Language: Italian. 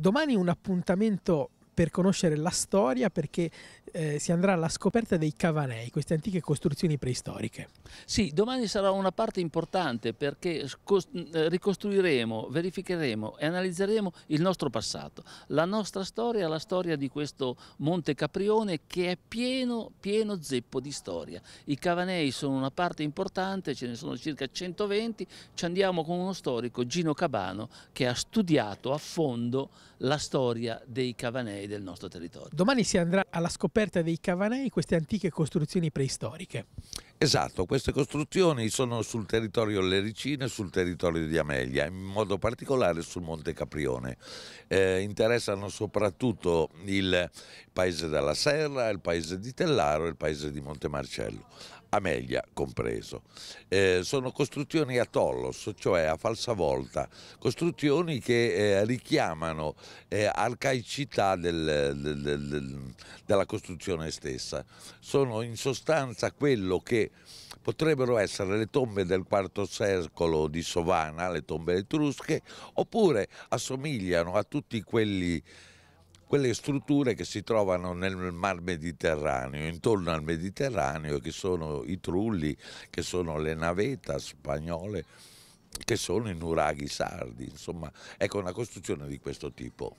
domani un appuntamento per conoscere la storia perché eh, si andrà alla scoperta dei cavanei, queste antiche costruzioni preistoriche. Sì, domani sarà una parte importante perché eh, ricostruiremo, verificheremo e analizzeremo il nostro passato, la nostra storia, la storia di questo Monte Caprione che è pieno, pieno zeppo di storia. I cavanei sono una parte importante, ce ne sono circa 120, ci andiamo con uno storico, Gino Cabano, che ha studiato a fondo la storia dei cavanei del nostro territorio. Domani si andrà alla scoperta dei Cavanei queste antiche costruzioni preistoriche. Esatto, queste costruzioni sono sul territorio Lericino e sul territorio di Amelia, in modo particolare sul Monte Caprione. Eh, interessano soprattutto il paese della Serra, il paese di Tellaro e il paese di Monte Marcello. Amelia compreso. Eh, sono costruzioni a tollos, cioè a falsa volta, costruzioni che eh, richiamano eh, arcaicità del, del, del, dalla costruzione stessa. Sono in sostanza quello che potrebbero essere le tombe del IV secolo di Sovana, le tombe etrusche, oppure assomigliano a tutte quelle strutture che si trovano nel mar Mediterraneo, intorno al Mediterraneo, che sono i trulli, che sono le navetta spagnole, che sono i nuraghi sardi, insomma, ecco una costruzione di questo tipo.